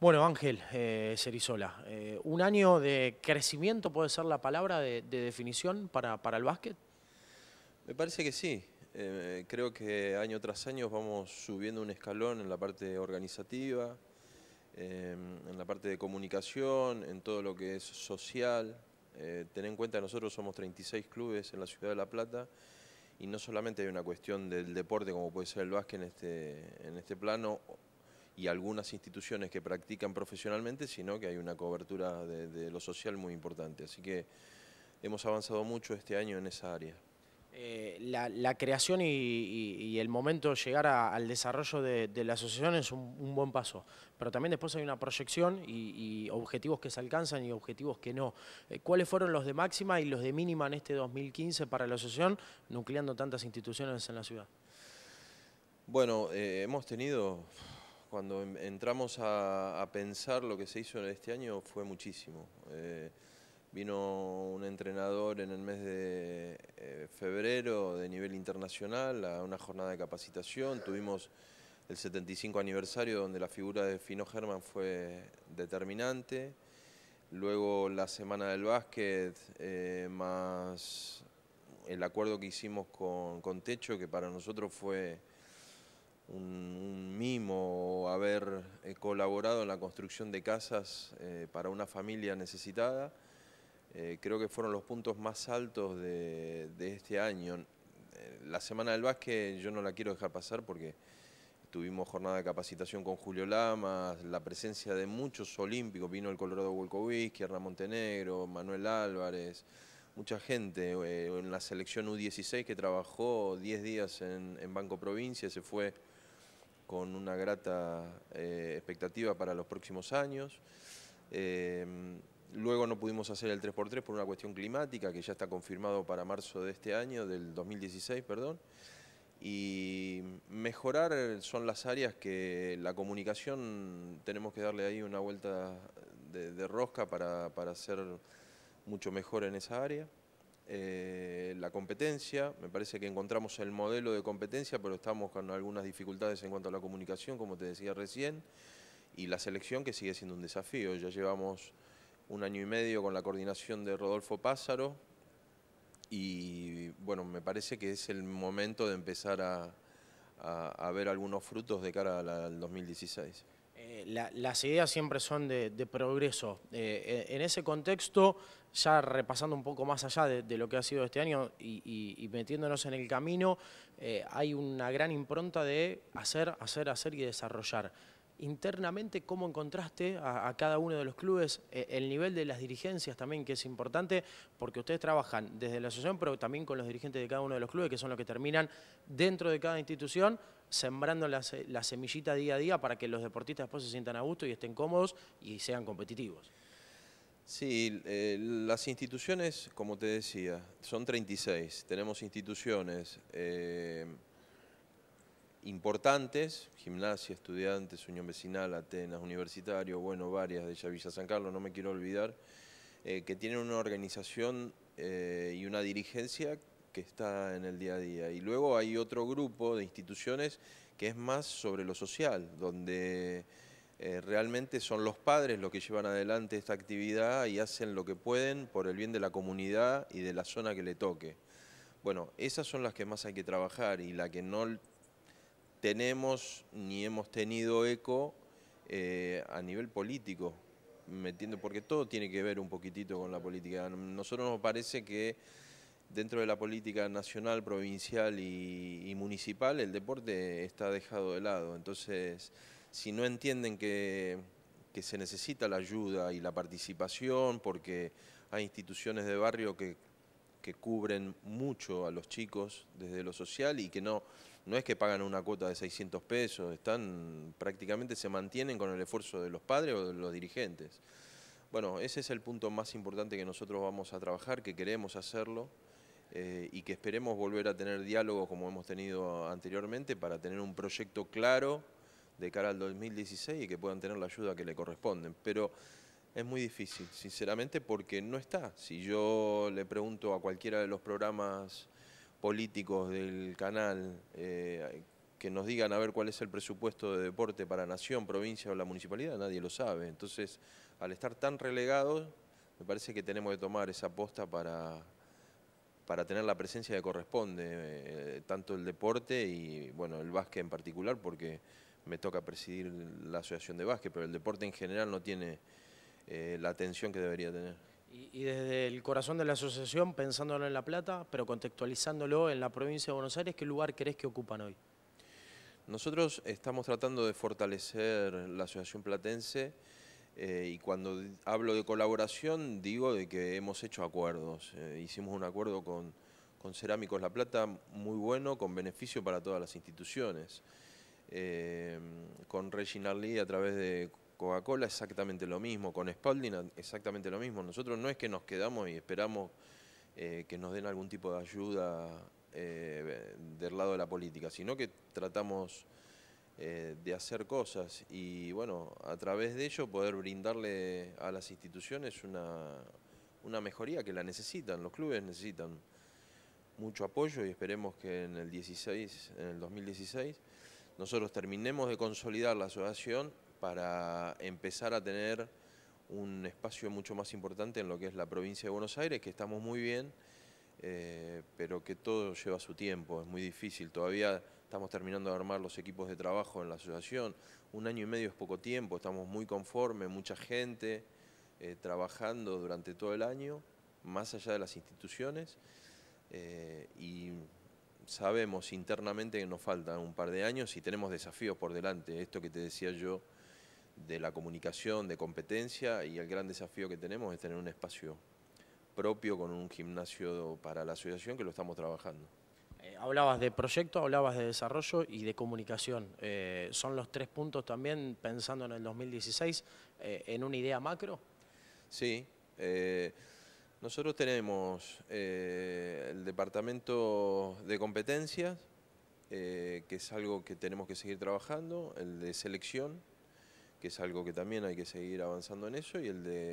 Bueno, Ángel eh, Cerizola, eh, ¿un año de crecimiento puede ser la palabra de, definición para, el básquet? Me parece que sí. Eh, creo que año tras año vamos subiendo un escalón en la parte organizativa, en la parte de comunicación, en todo lo que es social. ten en cuenta que nosotros somos 36 clubes en la ciudad de La Plata y no solamente hay una cuestión del deporte como puede ser el básquet en este, en este plano y algunas instituciones que practican profesionalmente, sino que hay una cobertura de, lo social muy importante. Así que hemos avanzado mucho este año en esa área. Eh, la, creación y, el momento de llegar al desarrollo de, la asociación es un, buen paso, pero también después hay una proyección y, objetivos que se alcanzan y objetivos que no. Eh, ¿Cuáles fueron los de máxima y los de mínima en este 2015 para la asociación, nucleando tantas instituciones en la ciudad? Bueno, eh, hemos tenido cuando em, entramos a, pensar lo que se hizo en este año fue muchísimo. Eh, vino un entrenador en el mes de eh, febrero de nivel internacional a una jornada de capacitación. Tuvimos el 75 aniversario donde la figura de Fino Germán fue determinante. Luego la semana del básquet, eh, más el acuerdo que hicimos con Techo, que para nosotros fue un, mimo haber eh, colaborado en la construcción de casas eh, para una familia necesitada. Eh, creo que fueron los puntos más altos de, este año. La semana del básquet yo no la quiero dejar pasar porque tuvimos jornada de capacitación con Julio Lamas, la presencia de muchos olímpicos, vino el Colorado Wolkowicz, Ramón Montenegro, Manuel Álvarez, mucha gente, en la selección U16 que trabajó 10 días en, en Banco Provincia, se fue con una grata eh, expectativa para los próximos años. Em, luego no pudimos hacer el 3x3 por una cuestión climática que ya está confirmado para marzo de este año, del 2016, perdón. Y mejorar son las áreas que la comunicación tenemos que darle ahí una vuelta de, rosca para, para ser mucho mejor en esa área. Eh, la competencia, me parece que encontramos el modelo de competencia, pero estamos con algunas dificultades en cuanto a la comunicación, como te decía recién, y la selección que sigue siendo un desafío. Ya llevamos un año y medio con la coordinación de Rodolfo Pázaro y bueno, me parece que es el momento de empezar a ver algunos frutos de cara al 2016. Eh, las ideas siempre son de, progreso. Eh, en ese contexto, ya repasando un poco más allá de, lo que ha sido este año y, metiéndonos en el camino, eh, hay una gran impronta de hacer, hacer, hacer y desarrollar. Internamente, ¿cómo encontraste a cada uno de los clubes el nivel de las dirigencias también, que es importante, porque ustedes trabajan desde la asociación, pero también con los dirigentes de cada uno de los clubes, que son los que terminan dentro de cada institución, sembrando la, semillita día a día para que los deportistas después se sientan a gusto y estén cómodos y sean competitivos. Sí, eh, las instituciones, como te decía, son 36. Tenemos instituciones eh, importantes, gimnasia, estudiantes, Unión Vecinal, Atenas, Universitario, bueno, varias de ella, Villa San Carlos, no me quiero olvidar, eh, que tienen una organización y una dirigencia está en el día a día. Y luego hay otro grupo de instituciones que es más sobre lo social, donde eh, realmente son los padres los que llevan adelante esta actividad y hacen lo que pueden por el bien de la comunidad y de la zona que le toque. Bueno, esas son las que más hay que trabajar y la que no tenemos ni hemos tenido eco eh, a nivel político, ¿me Porque todo tiene que ver un poquitito con la política. nosotros nos parece que dentro de la política nacional, provincial y, municipal, el deporte está dejado de lado. Entonces, si no entienden que, se necesita la ayuda y la participación, porque hay instituciones de barrio que, que cubren mucho a los chicos desde lo social y que no, no es que pagan una cuota de 600 pesos, están prácticamente se mantienen con el esfuerzo de los padres o de los dirigentes. Bueno, ese es el punto más importante que nosotros vamos a trabajar, que queremos hacerlo. Eh, y que esperemos volver a tener diálogos como hemos tenido anteriormente para tener un proyecto claro de cara al 2016 y que puedan tener la ayuda que le corresponden. Pero es muy difícil, sinceramente, porque no está. Si yo le pregunto a cualquiera de los programas políticos del canal eh, que nos digan a ver cuál es el presupuesto de deporte para nación, provincia o la municipalidad, nadie lo sabe. Entonces, al estar tan relegados, me parece que tenemos que tomar esa aposta para para tener la presencia que corresponde, eh, tanto el deporte y bueno, el básquet en particular, porque me toca presidir la asociación de básquet, pero el deporte en general no tiene eh, la atención que debería tener. Y, y, desde el corazón de la asociación, pensándolo en La Plata, pero contextualizándolo en la provincia de Buenos Aires, ¿qué lugar crees que ocupan hoy? Nosotros estamos tratando de fortalecer la asociación platense eh, y cuando hablo de colaboración, digo de que hemos hecho acuerdos. Eh, hicimos un acuerdo con, Cerámicos La Plata muy bueno, con beneficio para todas las instituciones. Eh, con Reginald Lee a través de Coca-Cola exactamente lo mismo, con Spalding exactamente lo mismo. Nosotros no es que nos quedamos y esperamos que nos den algún tipo de ayuda del lado de la política, sino que tratamos eh, de hacer cosas y bueno, a través de ello poder brindarle a las instituciones una, mejoría que la necesitan, los clubes necesitan mucho apoyo y esperemos que en el 16, en el 2016 nosotros terminemos de consolidar la asociación para empezar a tener un espacio mucho más importante en lo que es la provincia de Buenos Aires, que estamos muy bien, eh, pero que todo lleva su tiempo, es muy difícil. Todavía estamos terminando de armar los equipos de trabajo en la asociación. Un año y medio es poco tiempo, estamos muy conformes, mucha gente eh, trabajando durante todo el año, más allá de las instituciones, eh, y sabemos internamente que nos faltan un par de años y tenemos desafíos por delante. Esto que te decía yo de la comunicación, de competencia, y el gran desafío que tenemos es tener un espacio propio con un gimnasio para la asociación que lo estamos trabajando. Eh, hablabas de proyecto, hablabas de desarrollo y de comunicación. Eh, ¿Son los tres puntos también pensando en el 2016 eh, en una idea macro? Sí. nosotros tenemos el departamento de competencias, que es algo que tenemos que seguir trabajando, el de selección, que es algo que también hay que seguir avanzando en eso, y el de...